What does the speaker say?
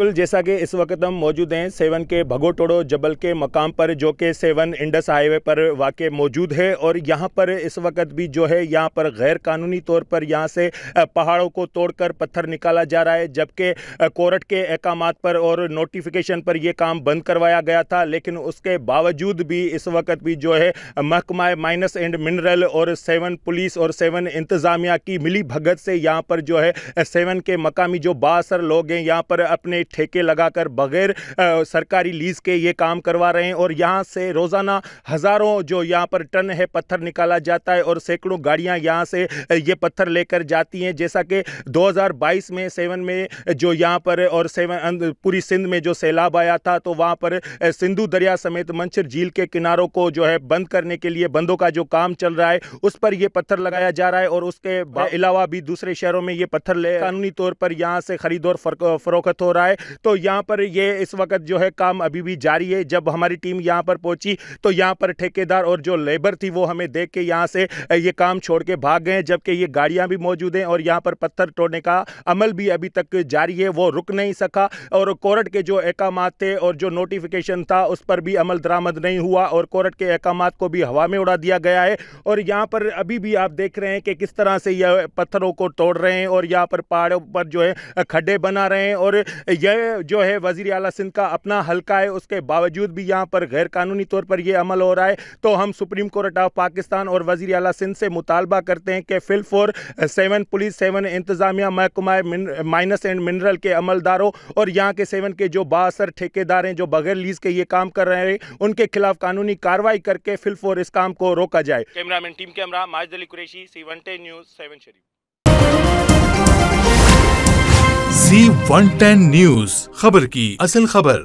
बिल्कुल जैसा कि इस वक्त हम मौजूद हैं सेवन के भगोटोड़ो जबल के मकाम पर जो कि सेवन इंडस हाईवे पर वाक़ मौजूद है और यहाँ पर इस वक्त भी जो है यहाँ पर गैर कानूनी तौर पर यहाँ से पहाड़ों को तोड़कर पत्थर निकाला जा रहा है जबकि कोर्ट के अहकाम पर और नोटिफिकेशन पर यह काम बंद करवाया गया था लेकिन उसके बावजूद भी इस वक्त भी जो है महकमा माइनस एंड मिनरल और सेवन पुलिस और सेवन इंतज़ामिया की मिली भगत से यहाँ पर जो है सेवन के मकामी जो बासर लोग हैं यहाँ पर अपने ठेके लगाकर बगैर सरकारी लीज के ये काम करवा रहे हैं और यहाँ से रोज़ाना हज़ारों जो यहाँ पर टन है पत्थर निकाला जाता है और सैकड़ों गाड़ियाँ यहाँ से ये पत्थर लेकर जाती हैं जैसा कि 2022 में सेवन में जो यहाँ पर और सेवन पूरी सिंध में जो सैलाब आया था तो वहाँ पर सिंधु दरिया समेत मंचर झील के किनारों को जो है बंद करने के लिए बंदों का जो काम चल रहा है उस पर ये पत्थर लगाया जा रहा है और उसके हाँ। अलावा भी दूसरे शहरों में ये पत्थर ले कानूनी तौर पर यहाँ से खरीद और फरोख्त हो रहा है तो यहाँ पर ये इस वक्त जो है काम अभी भी जारी है जब हमारी टीम यहाँ पर पहुंची तो यहाँ पर ठेकेदार और जो लेबर थी वो हमें देख के यहाँ से ये काम छोड़ के भाग गए जबकि ये गाड़ियाँ भी मौजूद हैं और यहाँ पर पत्थर तोड़ने का अमल भी अभी तक जारी है वो रुक नहीं सका और कोर्ट के जो अहकाम थे और जो नोटिफिकेशन था उस पर भी अमल दरामद नहीं हुआ और कोर्ट के अहकाम को भी हवा में उड़ा दिया गया है और यहाँ पर अभी भी आप देख रहे हैं कि किस तरह से यह पत्थरों को तोड़ रहे हैं और यहाँ पर पहाड़ों पर जो है खड्डे बना रहे हैं और यह जो है वजीर अला सिंध का अपना हल्का है उसके बावजूद भी यहाँ पर गैरकानूनी तौर पर यह अमल हो रहा है तो हम सुप्रीम कोर्ट ऑफ पाकिस्तान और वजीर अला सिंध से मुतालबा करते हैं कि फिल फॉर सेवन पुलिस सेवन इंतज़ामिया महकमा माइनस एंड मिनरल के अमलदारों और यहाँ के सेवन के जो बासर ठेकेदार हैं जो बगैर लीज के ये काम कर रहे हैं उनके खिलाफ कानूनी कार्रवाई करके फिल फॉर इस काम को रोका जाए cameraman team camera Majdali Qureshi C one news Sehwan Sharif C one ten news खबर की असल खबर